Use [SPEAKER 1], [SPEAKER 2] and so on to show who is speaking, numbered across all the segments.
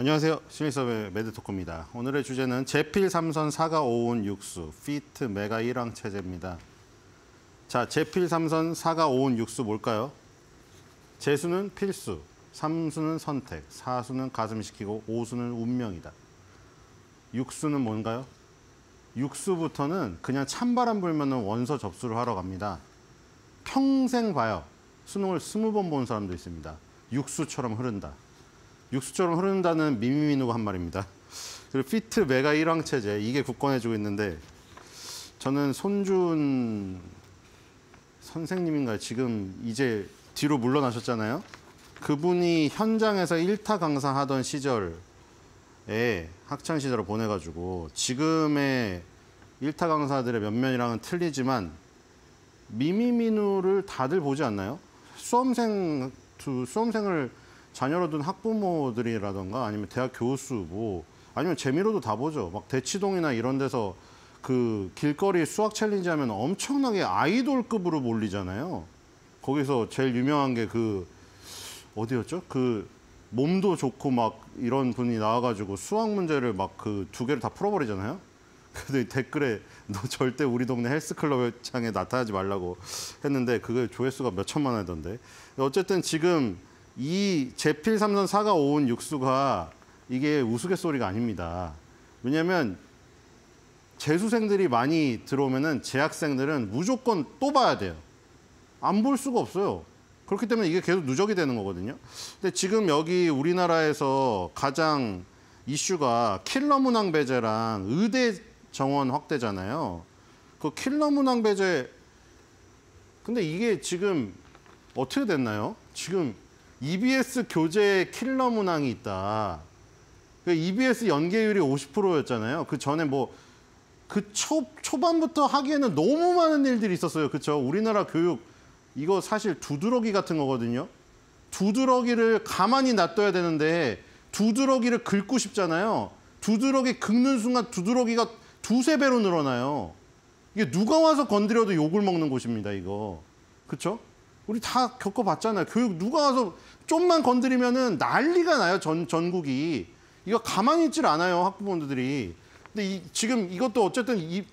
[SPEAKER 1] 안녕하세요. 실리서의매드토크입니다 오늘의 주제는 제필 3선 4가 5온6수 피트 메가 1왕 체제입니다. 자, 제필 3선 4가 5온6수 뭘까요? 제수는 필수, 3수는 선택, 4수는 가슴시키고 5수는 운명이다. 6수는 뭔가요? 6수부터는 그냥 찬바람 불면 원서 접수를 하러 갑니다. 평생 봐요. 수능을 2 0번본 사람도 있습니다. 6수처럼 흐른다. 육수처럼 흐른다는 미미미누가 한 말입니다. 그리고 피트 메가 일황 체제 이게 굳건해지고 있는데 저는 손준 선생님인가요? 지금 이제 뒤로 물러나셨잖아요. 그분이 현장에서 1타 강사하던 시절에 학창 시절을 보내가지고 지금의 1타 강사들의 면면이랑은 틀리지만 미미미누를 다들 보지 않나요? 수험생 수험생을 자녀로 둔 학부모들이라던가 아니면 대학 교수 뭐 아니면 재미로도 다 보죠. 막 대치동이나 이런 데서 그 길거리 수학 챌린지 하면 엄청나게 아이돌급으로 몰리잖아요. 거기서 제일 유명한 게 그 어디였죠? 그 몸도 좋고 막 이런 분이 나와가지고 수학 문제를 막 그 두 개를 다 풀어버리잖아요. 근데 댓글에 너 절대 우리 동네 헬스클럽 창에 나타나지 말라고 했는데 그게 조회수가 몇 천만 하던데. 어쨌든 지금 이 제필 삼선 사가 오은 육수가 이게 우스갯소리가 아닙니다. 왜냐하면 재수생들이 많이 들어오면은 재학생들은 무조건 또 봐야 돼요. 안 볼 수가 없어요. 그렇기 때문에 이게 계속 누적이 되는 거거든요. 근데 지금 여기 우리나라에서 가장 이슈가 킬러 문항 배제랑 의대 정원 확대잖아요. 그 킬러 문항 배제 근데 이게 지금 어떻게 됐나요? 지금 EBS 교재에 킬러 문항이 있다. 그 EBS 연계율이 50%였잖아요. 그 전에 뭐, 그 초, 초반부터 하기에는 너무 많은 일들이 있었어요. 그쵸? 우리나라 교육, 이거 사실 두드러기 같은 거거든요. 두드러기를 가만히 놔둬야 되는데, 두드러기를 긁고 싶잖아요. 두드러기 긁는 순간 두드러기가 두세 배로 늘어나요. 이게 누가 와서 건드려도 욕을 먹는 곳입니다, 이거. 그쵸? 우리 다 겪어봤잖아요. 교육 누가 와서 좀만 건드리면은 난리가 나요. 전 전국이 이거 가만히 있질 않아요 학부모들이. 근데 이, 지금 이것도 어쨌든 이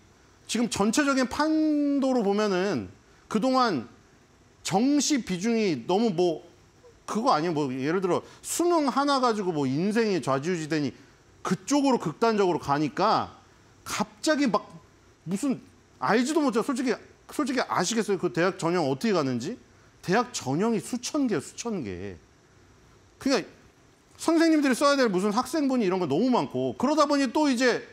[SPEAKER 1] 지금 전체적인 판도로 보면은 그동안 정시 비중이 너무 뭐 그거 아니에요. 뭐 예를 들어 수능 하나 가지고 뭐 인생이 좌지우지되니 그쪽으로 극단적으로 가니까 갑자기 막 무슨 알지도 못해 솔직히 솔직히 아시겠어요? 그 대학 전형 어떻게 가는지? 대학 전형이 수천 개야, 수천 개. 그러니까 선생님들이 써야 될 무슨 학생분이 이런 거 너무 많고 그러다 보니 또 이제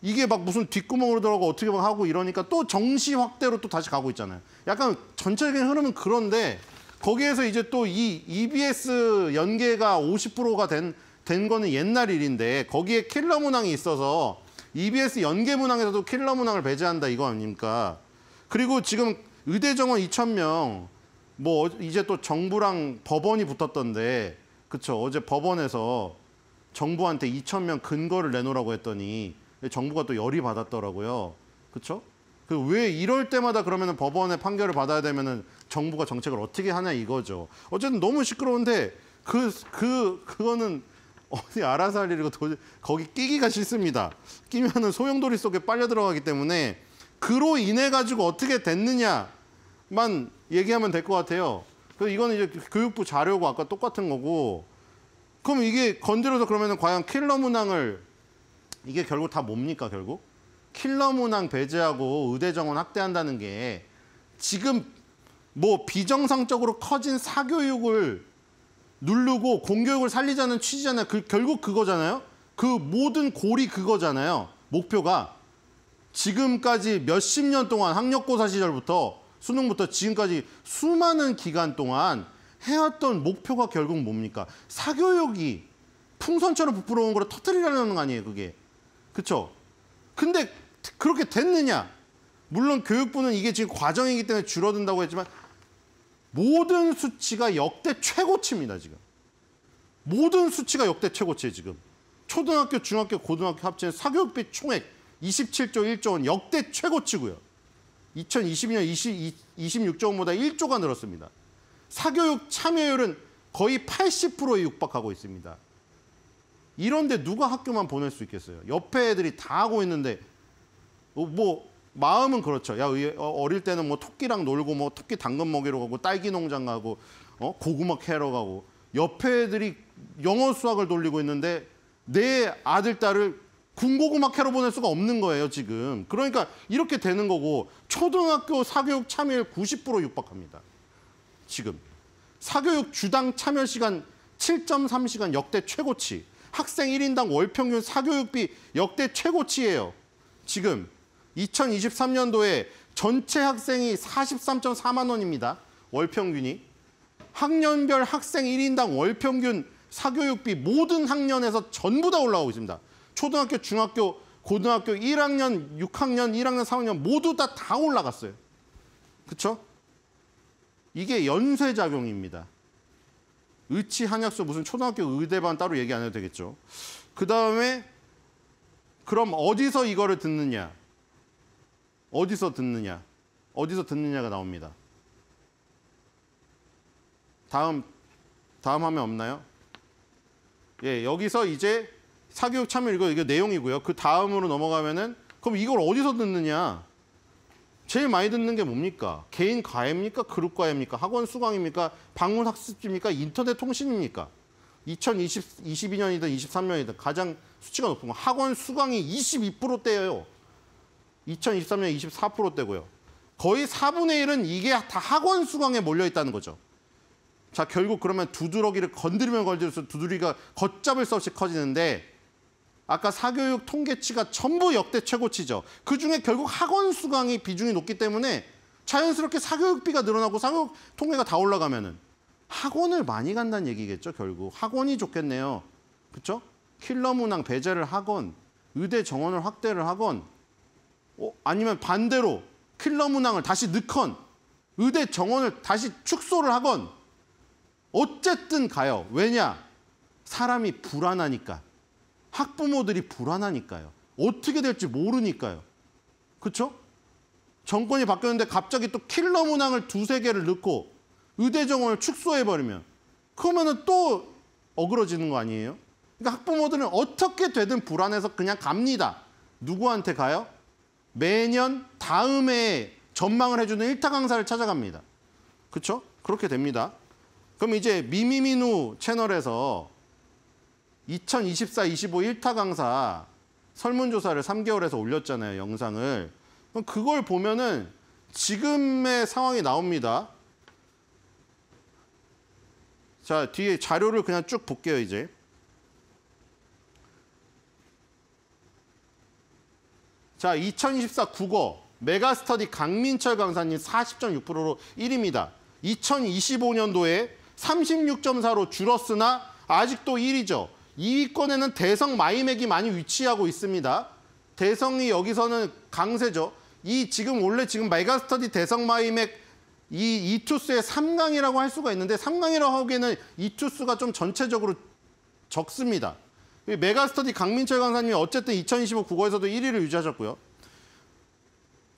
[SPEAKER 1] 이게 막 무슨 뒷구멍으로 들어가고 어떻게 막 하고 이러니까 또 정시 확대로 또 다시 가고 있잖아요. 약간 전체적인 흐름은 그런데 거기에서 이제 또 이 EBS 연계가 50%가 된, 된 거는 옛날 일인데 거기에 킬러 문항이 있어서 EBS 연계 문항에서도 킬러 문항을 배제한다 이거 아닙니까? 그리고 지금 의대 정원 2,000명 뭐 어, 이제 또 정부랑 법원이 붙었던데 그쵸 어제 법원에서 정부한테 2천 명 근거를 내놓으라고 했더니 정부가 또 열이 받았더라고요. 그쵸? 그 왜 이럴 때마다 그러면 법원의 판결을 받아야 되면은 정부가 정책을 어떻게 하냐 이거죠. 어쨌든 너무 시끄러운데 그, 그, 그거는 어디 알아서 할 일이고 도저 거기 끼기가 싫습니다. 끼면은 소용돌이 속에 빨려 들어가기 때문에 그로 인해 가지고 어떻게 됐느냐만 얘기하면 될 것 같아요. 그래서 이건 이제 교육부 자료고 아까 똑같은 거고 그럼 이게 건드려서 그러면 과연 킬러 문항을 이게 결국 다 뭡니까 결국? 킬러 문항 배제하고 의대 정원 확대한다는 게 지금 뭐 비정상적으로 커진 사교육을 누르고 공교육을 살리자는 취지잖아요. 그, 결국 그거잖아요. 그 모든 골이 그거잖아요. 목표가 지금까지 몇십 년 동안 학력고사 시절부터 수능부터 지금까지 수많은 기간 동안 해왔던 목표가 결국 뭡니까? 사교육이 풍선처럼 부풀어온 거를 터뜨리려는거 아니에요, 그게. 그렇죠? 근데 그렇게 됐느냐? 물론 교육부는 이게 지금 과정이기 때문에 줄어든다고 했지만 모든 수치가 역대 최고치입니다, 지금. 모든 수치가 역대 최고치예요, 지금. 초등학교, 중학교, 고등학교 합친 사교육비 총액 27조 1조 원 역대 최고치고요. 2020년 20, 26조 원보다 1조가 늘었습니다. 사교육 참여율은 거의 80%에 육박하고 있습니다. 이런데 누가 학교만 보낼 수 있겠어요? 옆에 애들이 다 하고 있는데 어, 뭐 마음은 그렇죠. 야 어, 어릴 때는 뭐 토끼랑 놀고 뭐 토끼 당근 먹이러 가고 딸기 농장 가고 어? 고구마 캐러 가고 옆에 애들이 영어 수학을 돌리고 있는데 내 아들 딸을 군고구마 캐로 보낼 수가 없는 거예요, 지금. 그러니까 이렇게 되는 거고 초등학교 사교육 참여율 90% 육박합니다. 지금. 사교육 주당 참여 시간 7.3시간 역대 최고치. 학생 1인당 월평균 사교육비 역대 최고치예요. 지금 2023년도에 전체 학생이 43.4만 원입니다. 월평균이. 학년별 학생 1인당 월평균 사교육비 모든 학년에서 전부 다 올라오고 있습니다. 초등학교, 중학교, 고등학교 1학년, 6학년, 1학년, 3학년 모두 다 다 올라갔어요. 그렇죠? 이게 연쇄작용입니다. 의치 한약수 무슨 초등학교 의대반 따로 얘기 안 해도 되겠죠. 그 다음에 그럼 어디서 이거를 듣느냐? 어디서 듣느냐? 어디서 듣느냐가 나옵니다. 다음 다음 화면 없나요? 예, 여기서 이제 사교육 참여 이거 이게 내용이고요. 그 다음으로 넘어가면은 그럼 이걸 어디서 듣느냐? 제일 많이 듣는 게 뭡니까? 개인 과외입니까? 그룹 과외입니까? 학원 수강입니까? 방문 학습지입니까? 인터넷 통신입니까? 2 0 2 2년이든 23년이든 가장 수치가 높은 건 학원 수강이 22%대예요. 2023년 24%대고요. 거의 4분의 1은 이게 다 학원 수강에 몰려 있다는 거죠. 자 결국 그러면 두드러기를 건드리면 걸드릴수록 두드러기가 걷잡을 수 없이 커지는데 아까 사교육 통계치가 전부 역대 최고치죠. 그중에 결국 학원 수강이 비중이 높기 때문에 자연스럽게 사교육비가 늘어나고 사교육 통계가 다 올라가면은 학원을 많이 간다는 얘기겠죠, 결국. 학원이 좋겠네요. 그렇죠? 킬러 문항 배제를 하건 의대 정원을 확대를 하건 어, 아니면 반대로 킬러 문항을 다시 넣건 의대 정원을 다시 축소를 하건 어쨌든 가요. 왜냐? 사람이 불안하니까. 학부모들이 불안하니까요. 어떻게 될지 모르니까요. 그렇죠? 정권이 바뀌었는데 갑자기 또 킬러 문항을 두세 개를 넣고 의대 정원을 축소해버리면 그러면 또 어그러지는 거 아니에요? 그러니까 학부모들은 어떻게 되든 불안해서 그냥 갑니다. 누구한테 가요? 매년 다음 에 전망을 해주는 일타 강사를 찾아갑니다. 그렇죠? 그렇게 됩니다. 그럼 이제 미미미누 채널에서 2024-25 1타 강사 설문조사를 3개월에서 올렸잖아요, 영상을. 그럼 그걸 보면은 지금의 상황이 나옵니다. 자, 뒤에 자료를 그냥 쭉 볼게요, 이제. 자, 2024 국어 메가스터디 강민철 강사님 40.6%로 1위입니다. 2025년도에 36.4로 줄었으나 아직도 1위죠. 2위권에는 대성 마이맥이 많이 위치하고 있습니다. 대성이 여기서는 강세죠. 이 지금 원래 지금 메가스터디 대성 마이맥 이 이투스의 3강이라고 할 수가 있는데 3강이라고 하기에는 이투스가 좀 전체적으로 적습니다. 메가스터디 강민철 강사님이 어쨌든 2025 국어에서도 1위를 유지하셨고요.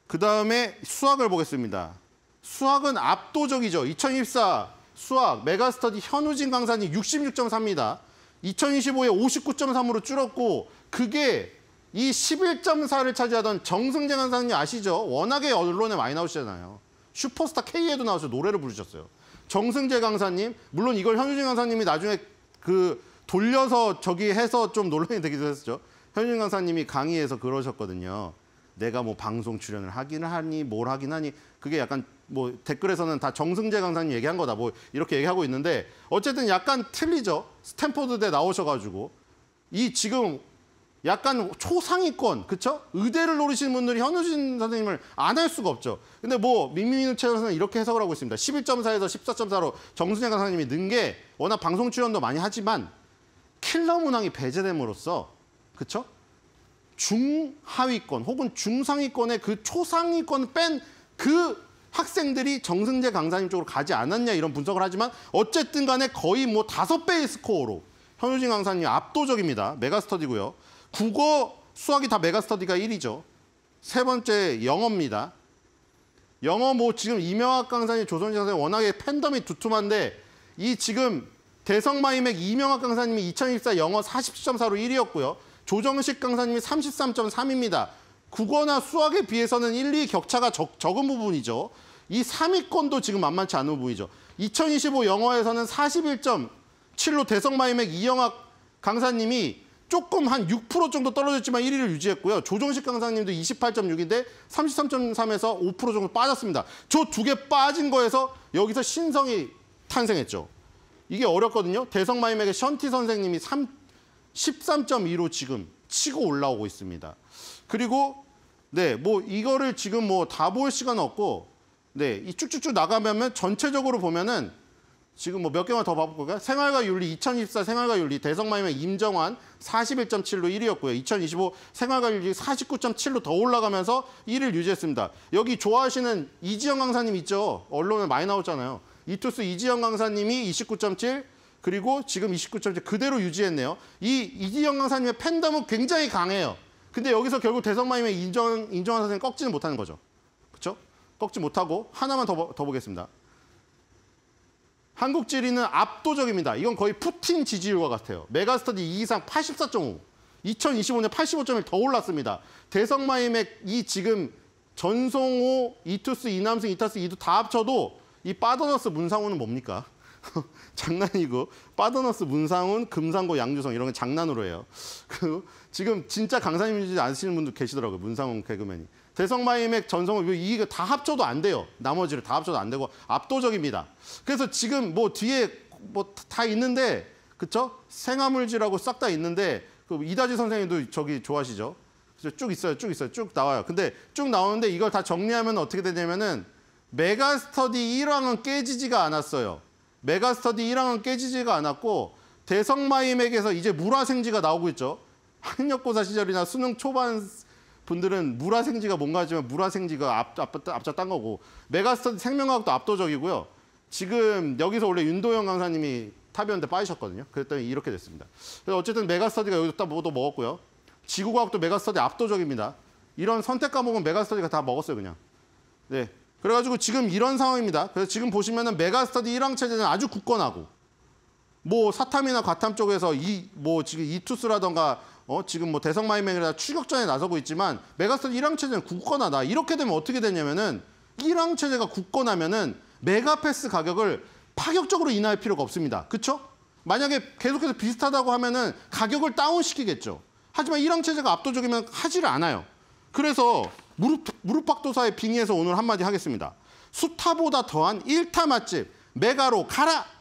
[SPEAKER 1] 그 다음에 수학을 보겠습니다. 수학은 압도적이죠. 2024 수학 메가스터디 현우진 강사님 6 6 3입니다 2025에 59.3으로 줄었고 그게 이 11.4를 차지하던 정승재 간사님 아시죠? 워낙에 언론에 많이 나오시잖아요. 슈퍼스타 K에도 나와서 노래를 부르셨어요. 정승재 강사님, 물론 이걸 현유진 강사님이 나중에 그 돌려서 저기 해서 좀 논란이 되기도 했죠 현유진 강사님이 강의에서 그러셨거든요. 내가 뭐 방송 출연을 하긴 하니 뭘 하긴 하니 그게 약간 뭐 댓글에서는 다 정승재 강사님 얘기한 거다 뭐 이렇게 얘기하고 있는데 어쨌든 약간 틀리죠 스탠포드대 나오셔가지고 이 지금 약간 초상위권 그쵸 의대를 노리시는 분들이 현우진 선생님을 안 할 수가 없죠 근데 뭐 민민우 채널에서는 이렇게 해석을 하고 있습니다 11.4에서 14.4로 정승재 강사님이 는 게 워낙 방송 출연도 많이 하지만 킬러 문항이 배제됨으로써 그쵸 중하위권 혹은 중상위권의 그 초상위권 뺀 그 학생들이 정승재 강사님 쪽으로 가지 않았냐 이런 분석을 하지만 어쨌든 간에 거의 뭐 다섯 배의 스코어로 현우진 강사님 압도적입니다. 메가스터디고요. 국어, 수학이 다 메가스터디가 1위죠. 세 번째 영어입니다. 영어 뭐 지금 이명학 강사님, 조선진 강사님 워낙에 팬덤이 두툼한데 이 지금 대성마이맥 이명학 강사님이 2014 영어 40.4로 1위였고요. 조정식 강사님이 33.3입니다. 국어나 수학에 비해서는 1, 2 격차가 적, 적은 부분이죠. 이 3위권도 지금 만만치 않은 부분이죠. 2025 영어에서는 41.7로 대성마이맥 이영학 강사님이 조금 한 6% 정도 떨어졌지만 1위를 유지했고요. 조정식 강사님도 28.6인데 33.3에서 5% 정도 빠졌습니다. 저 두 개 빠진 거에서 여기서 신성이 탄생했죠. 이게 어렵거든요. 대성마이맥의 션티 선생님이 13.2로 지금 치고 올라오고 있습니다. 그리고 네, 뭐 이거를 지금 뭐 다 볼 시간 없고 네, 이 쭉쭉쭉 나가면 전체적으로 보면은 지금 뭐 몇 개만 더 봐볼까요? 생활과 윤리 2024 생활과 윤리 대성마이면 임정환 41.7로 1위였고요. 2025 생활과 윤리 49.7로 더 올라가면서 1위를 유지했습니다. 여기 좋아하시는 이지영 강사님 있죠? 언론에 많이 나오잖아요. 이투스 이지영 강사님이 29.7, 그리고 지금 29.7 그대로 유지했네요. 이이지영 강사님의 팬덤은 굉장히 강해요. 근데 여기서 결국 대성마임의 인정, 인정한 선생님 꺾지는 못하는 거죠. 그렇죠? 꺾지 못하고 하나만 더, 더 보겠습니다. 한국 지리는 압도적입니다. 이건 거의 푸틴 지지율과 같아요. 메가스터디 2 이상 84.5. 2025년 8 5 1 더 올랐습니다. 대성마임의 이 지금 전송호, 이투스, 이남승, 이타스, 이두 다 합쳐도 이 빠더너스 문상호는 뭡니까? 장난이고 빠더너스, 문상훈, 금상고, 양주성 이런 건 장난으로 해요. 그리고 지금 진짜 강사님인지 아시는 분도 계시더라고요. 문상훈 개그맨이. 대성마이맥, 전성호 이거 다 합쳐도 안 돼요. 나머지를 다 합쳐도 안 되고 압도적입니다. 그래서 지금 뭐 뒤에 뭐 다 있는데 그쵸? 생화물질하고 싹 다 있는데 그 이다지 선생님도 저기 좋아하시죠? 쭉 있어요, 쭉 있어요, 쭉 나와요. 근데 쭉 나오는데 이걸 다 정리하면 어떻게 되냐면은 메가스터디 1항은 깨지지가 않았어요. 메가스터디 1항은 깨지지가 않았고 대성마임에게서 이제 물화생지가 나오고 있죠. 학력고사 시절이나 수능 초반 분들은 물화생지가 뭔가 하지만 물화생지가 앞, 앞, 딴 거고 메가스터디 생명과학도 압도적이고요. 지금 여기서 원래 윤도영 강사님이 탑이었는데 빠지셨거든요. 그랬더니 이렇게 됐습니다. 그래서 어쨌든 메가스터디가 여기서 딱 뭐도 먹었고요. 지구과학도 메가스터디 압도적입니다. 이런 선택 과목은 메가스터디가 다 먹었어요, 그냥. 네, 그래가지고 지금 이런 상황입니다. 그래서 지금 보시면은 메가스터디 1항 체제는 아주 굳건하고 뭐 사탐이나 과탐 쪽에서 이 뭐 지금 이투스라던가 어 지금 뭐 대성 마이맹이라 추격전에 나서고 있지만 메가스터디 1항 체제는 굳건하다. 이렇게 되면 어떻게 되냐면은 1항 체제가 굳건하면은 메가패스 가격을 파격적으로 인하할 필요가 없습니다. 그렇죠? 만약에 계속해서 비슷하다고 하면은 가격을 다운시키겠죠. 하지만 1항 체제가 압도적이면 하지를 않아요. 그래서 무릎, 무릎팍도사의 빙의에서 오늘 한마디 하겠습니다. 수타보다 더한 일타 맛집 메가로 가라!